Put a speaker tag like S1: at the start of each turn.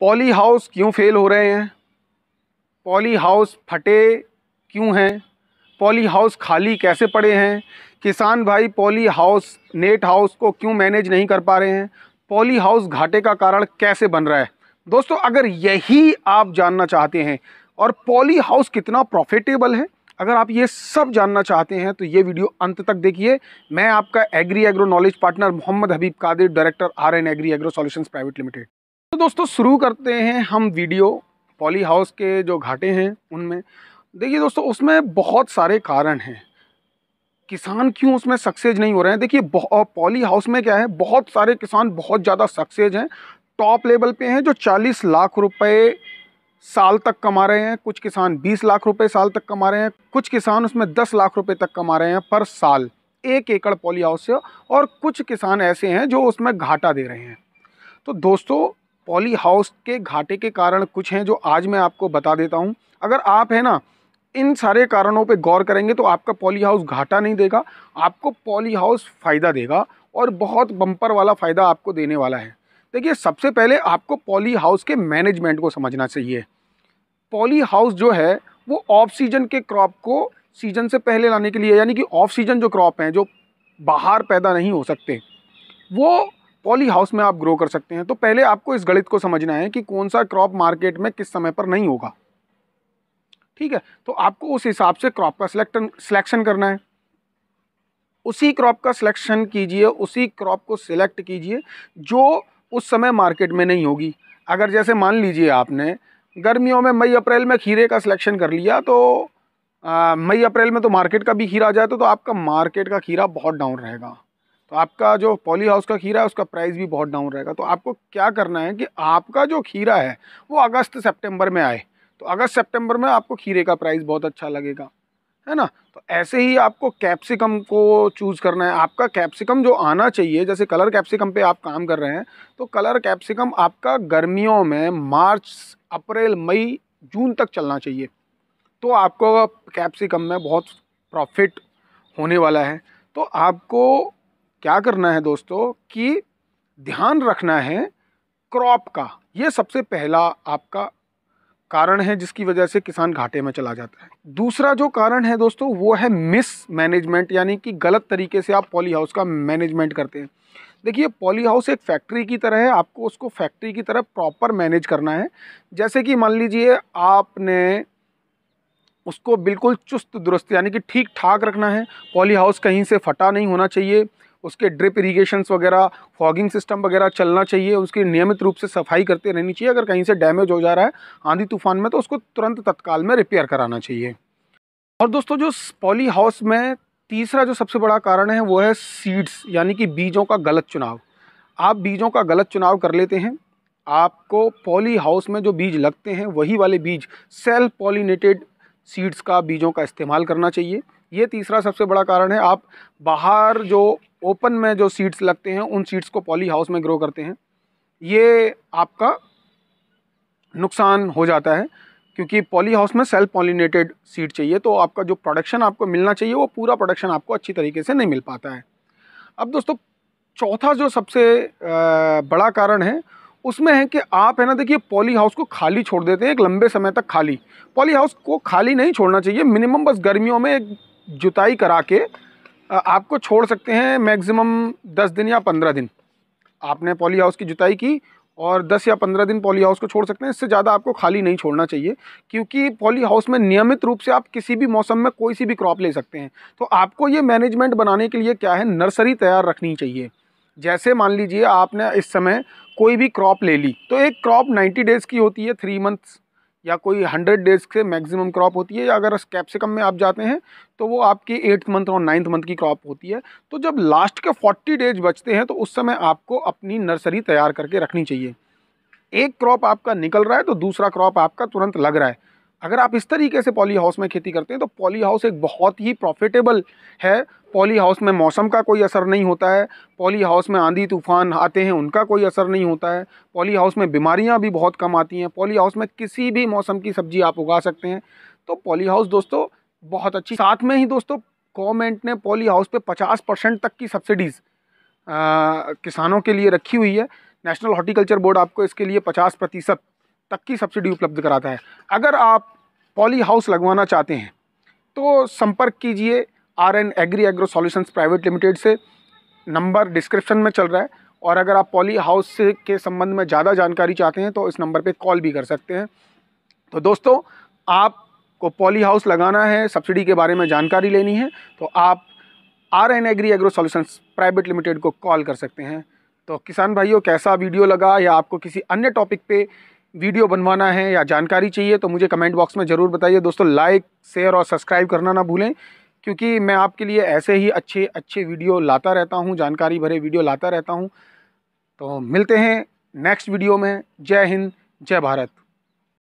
S1: poly house क्यों fail हो रहे हैं पॉली हाउस फटे क्यों हैं पॉली हाउस खाली कैसे पड़े हैं किसान भाई पॉली हाउस नेट हाउस को क्यों मैनेज नहीं कर पा रहे हैं पॉली हाउस घाटे का कारण कैसे बन रहा है दोस्तों अगर यही आप जानना चाहते हैं और पॉली हाउस कितना प्रॉफिटेबल है अगर आप ये सब जानना चाहते हैं तो ये वीडियो अंत तक देखिए मैं आपका agri agro knowledge partner Mohammad Habib Qadir director R N agri agro solutions private limited तो दोस्तों शुरू करते हैं हम वीडियो पॉली हाउस के जो घाटे हैं उनमें देखिए दोस्तों उसमें बहुत सारे कारण हैं किसान क्यों उसमें सक्सेस नहीं हो रहे हैं देखिए पॉली हाउस में क्या है बहुत सारे किसान बहुत ज़्यादा सक्सेस हैं टॉप लेवल पे हैं जो 40 लाख रुपए साल तक कमा रहे हैं कुछ किसान 20 लाख रुपए साल तक कमा रहे हैं कुछ किसान उसमें 10 लाख रुपए तक कमा रहे हैं पर साल एक एकड़ पॉली हाउस से और कुछ किसान ऐसे हैं जो उसमें घाटा दे रहे हैं तो दोस्तों पॉली हाउस के घाटे के कारण कुछ हैं जो आज मैं आपको बता देता हूँ अगर आप है ना इन सारे कारणों पे गौर करेंगे तो आपका पॉली हाउस घाटा नहीं देगा आपको पॉली हाउस फ़ायदा देगा और बहुत बम्पर वाला फ़ायदा आपको देने वाला है देखिए सबसे पहले आपको पॉली हाउस के मैनेजमेंट को समझना चाहिए पॉली हाउस जो है वो ऑफ सीजन के क्रॉप को सीजन से पहले लाने के लिए यानी कि ऑफ सीजन जो क्रॉप हैं जो बाहर पैदा नहीं हो सकते वो पॉली हाउस में आप ग्रो कर सकते हैं तो पहले आपको इस गणित को समझना है कि कौन सा क्रॉप मार्केट में किस समय पर नहीं होगा ठीक है तो आपको उस हिसाब से क्रॉप का सिलेक्टन सिलेक्शन करना है उसी क्रॉप का सिलेक्शन कीजिए उसी क्रॉप को सिलेक्ट कीजिए जो उस समय मार्केट में नहीं होगी अगर जैसे मान लीजिए आपने गर्मियों में मई अप्रैल में खीरे का सिलेक्शन कर लिया तो मई अप्रैल में तो मार्केट का भी खीरा आ जाए तो, तो आपका मार्केट का खीरा बहुत डाउन रहेगा तो आपका जो पॉली हाउस का खीरा है उसका प्राइस भी बहुत डाउन रहेगा तो आपको क्या करना है कि आपका जो खीरा है वो अगस्त सेप्टेम्बर में आए तो अगस्त सेप्टेम्बर में आपको खीरे का प्राइस बहुत अच्छा लगेगा है ना तो ऐसे ही आपको कैप्सिकम को चूज़ करना है आपका कैप्सिकम जो आना चाहिए जैसे कलर कैप्सिकम पे आप काम कर रहे हैं तो कलर कैप्सिकम आपका गर्मियों में मार्च अप्रैल मई जून तक चलना चाहिए तो आपको कैप्सिकम में बहुत प्रॉफिट होने वाला है तो आपको क्या करना है दोस्तों कि ध्यान रखना है क्रॉप का ये सबसे पहला आपका कारण है जिसकी वजह से किसान घाटे में चला जाता है दूसरा जो कारण है दोस्तों वो है मिस मैनेजमेंट यानी कि गलत तरीके से आप पॉली हाउस का मैनेजमेंट करते हैं देखिए पॉली हाउस एक फैक्ट्री की तरह है आपको उसको फैक्ट्री की तरह प्रॉपर मैनेज करना है जैसे कि मान लीजिए आपने उसको बिल्कुल चुस्त दुरुस्त यानी कि ठीक ठाक रखना है पॉली हाउस कहीं से फटा नहीं होना चाहिए उसके ड्रिप इरीगेशंस वगैरह फॉगिंग सिस्टम वगैरह चलना चाहिए उसकी नियमित रूप से सफाई करते रहनी चाहिए अगर कहीं से डैमेज हो जा रहा है आंधी तूफान में तो उसको तुरंत तत्काल में रिपेयर कराना चाहिए और दोस्तों जो पॉली हाउस में तीसरा जो सबसे बड़ा कारण है वो है सीड्स यानी कि बीजों का गलत चुनाव आप बीजों का गलत चुनाव कर लेते हैं आपको पॉली हाउस में जो बीज लगते हैं वही वाले बीज सेल्फ पॉलीनेटेड सीड्स का बीजों का इस्तेमाल करना चाहिए ये तीसरा सबसे बड़ा कारण है आप बाहर जो ओपन में जो सीड्स लगते हैं उन सीड्स को पॉली हाउस में ग्रो करते हैं ये आपका नुकसान हो जाता है क्योंकि पॉली हाउस में सेल्फ पॉलिनेटेड सीड चाहिए तो आपका जो प्रोडक्शन आपको मिलना चाहिए वो पूरा प्रोडक्शन आपको अच्छी तरीके से नहीं मिल पाता है अब दोस्तों चौथा जो सबसे बड़ा कारण है उसमें है कि आप है ना देखिए पॉली हाउस को खाली छोड़ देते हैं एक लंबे समय तक खाली पॉली हाउस को खाली नहीं छोड़ना चाहिए मिनिमम बस गर्मियों में एक जुताई करा के आपको छोड़ सकते हैं मैक्सिमम दस दिन या पंद्रह दिन आपने पॉली हाउस की जुताई की और 10 या 15 दिन पॉली हाउस को छोड़ सकते हैं इससे ज़्यादा आपको खाली नहीं छोड़ना चाहिए क्योंकि पॉली हाउस में नियमित रूप से आप किसी भी मौसम में कोई सी भी क्रॉप ले सकते हैं तो आपको ये मैनेजमेंट बनाने के लिए क्या है नर्सरी तैयार रखनी चाहिए जैसे मान लीजिए आपने इस समय कोई भी क्रॉप ले ली तो एक क्रॉप 90 डेज़ की होती है थ्री मंथ्स या कोई हंड्रेड डेज़ से मैक्सिमम क्रॉप होती है या अगर कैप्सिकम में आप जाते हैं तो वो आपकी एट्थ मंथ और नाइन्थ मंथ की क्रॉप होती है तो जब लास्ट के फोर्टी डेज बचते हैं तो उस समय आपको अपनी नर्सरी तैयार करके रखनी चाहिए एक क्रॉप आपका निकल रहा है तो दूसरा क्रॉप आपका तुरंत लग रहा है अगर आप इस तरीके से पॉली हाउस में खेती करते हैं तो पॉली हाउस एक बहुत ही प्रॉफिटेबल है पॉली हाउस में मौसम का कोई असर नहीं होता है पॉली हाउस में आंधी तूफान आते हैं उनका कोई असर नहीं होता है पॉली हाउस में बीमारियां भी बहुत कम आती हैं पॉली हाउस में किसी भी मौसम की सब्जी आप उगा सकते हैं तो पॉली हाउस दोस्तों बहुत अच्छी साथ में ही दोस्तों गवर्नमेंट ने पॉली हाउस पर पचास परसेंट तक की सब्सिडीज़ किसानों के लिए रखी हुई है नेशनल हॉर्टिकल्चर बोर्ड आपको इसके लिए पचास प्रतिशत तक की सब्सिडी उपलब्ध कराता है अगर आप पॉली हाउस लगवाना चाहते हैं तो संपर्क कीजिए R N agri agro solutions private limited से नंबर डिस्क्रिप्शन में चल रहा है और अगर आप पॉली हाउस के संबंध में ज़्यादा जानकारी चाहते हैं तो इस नंबर पे कॉल भी कर सकते हैं तो दोस्तों आपको पॉली हाउस लगाना है सब्सिडी के बारे में जानकारी लेनी है तो आप R N agri agro solutions private limited को कॉल कर सकते हैं तो किसान भाइयों कैसा वीडियो लगा या आपको किसी अन्य टॉपिक पे वीडियो बनवाना है या जानकारी चाहिए तो मुझे कमेंट बॉक्स में ज़रूर बताइए दोस्तों लाइक शेयर और सब्सक्राइब करना ना भूलें क्योंकि मैं आपके लिए ऐसे ही अच्छे अच्छे वीडियो लाता रहता हूँ जानकारी भरे वीडियो लाता रहता हूँ तो मिलते हैं नेक्स्ट वीडियो में जय हिंद जय भारत